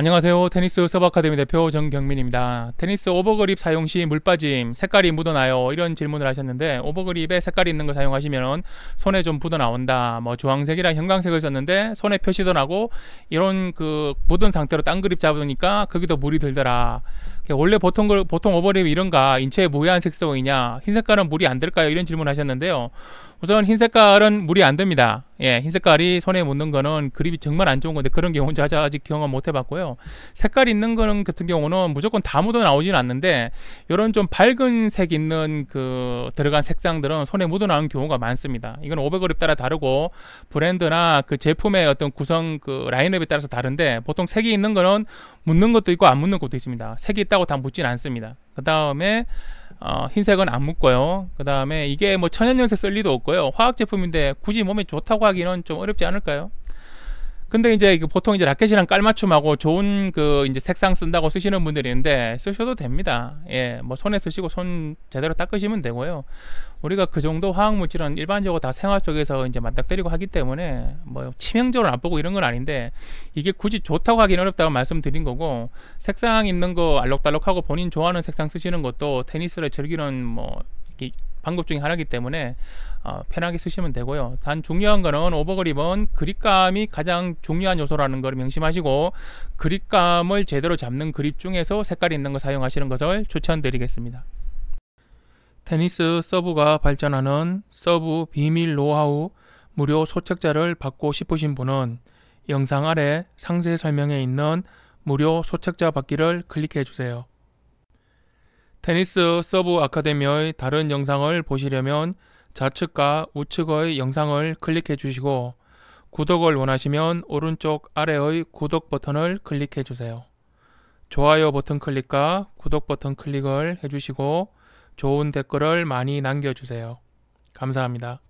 안녕하세요. 테니스 서브카데미 대표 정경민입니다. 테니스 오버그립 사용 시 물빠짐, 색깔이 묻어나요? 이런 질문을 하셨는데 오버그립에 색깔이 있는 걸 사용하시면 손에 좀 묻어나온다. 뭐 주황색이랑 형광색을 썼는데 손에 표시도 나고 이런 그 묻은 상태로 딴 그립 잡으니까 거기도 물이 들더라. 원래 보통 그, 보통 오버그립이 이런가? 인체에 무해한 색성이냐흰 색깔은 물이 안 들까요? 이런 질문을 하셨는데요. 우선 흰 색깔은 물이 안 됩니다. 예, 흰 색깔이 손에 묻는 거는 그립이 정말 안 좋은 건데 그런 경우는 제가 아직 경험 못 해봤고요. 색깔 있는 거는 같은 경우는 무조건 다 묻어 나오진 않는데 이런 좀 밝은 색 있는 그 들어간 색상들은 손에 묻어 나오는 경우가 많습니다. 이건 500그립 따라 다르고 브랜드나 그 제품의 어떤 구성 그 라인업에 따라서 다른데 보통 색이 있는 거는 묻는 것도 있고 안 묻는 것도 있습니다. 색이 있다고 다 묻진 않습니다. 그 다음에 어, 흰색은 안묶어요그 다음에 이게 뭐 천연염색 쓸 리도 없고요. 화학 제품인데 굳이 몸에 좋다고 하기는 좀 어렵지 않을까요? 근데 이제 그 보통 이제 라켓이랑 깔맞춤하고 좋은 그 이제 색상 쓴다고 쓰시는 분들이 있는데 쓰셔도 됩니다. 예, 뭐 손에 쓰시고 손 제대로 닦으시면 되고요. 우리가 그 정도 화학물질은 일반적으로 다 생활 속에서 이제 맞닥뜨리고 하기 때문에 뭐 치명적으로 안보고 이런 건 아닌데 이게 굳이 좋다고 하긴 어렵다고 말씀드린 거고 색상 있는 거 알록달록하고 본인 좋아하는 색상 쓰시는 것도 테니스를 즐기는 뭐 이렇게 방법 중에 하나이기 때문에 어, 편하게 쓰시면 되고요. 단 중요한 거는 오버그립은 그립감이 가장 중요한 요소라는 걸 명심하시고 그립감을 제대로 잡는 그립 중에서 색깔이 있는 거 사용하시는 것을 추천드리겠습니다. 테니스 서브가 발전하는 서브 비밀 노하우 무료 소책자를 받고 싶으신 분은 영상 아래 상세 설명에 있는 무료 소책자 받기를 클릭해 주세요. 테니스 서브 아카데미의 다른 영상을 보시려면 좌측과 우측의 영상을 클릭해 주시고 구독을 원하시면 오른쪽 아래의 구독 버튼을 클릭해 주세요. 좋아요 버튼 클릭과 구독 버튼 클릭을 해주시고 좋은 댓글을 많이 남겨주세요. 감사합니다.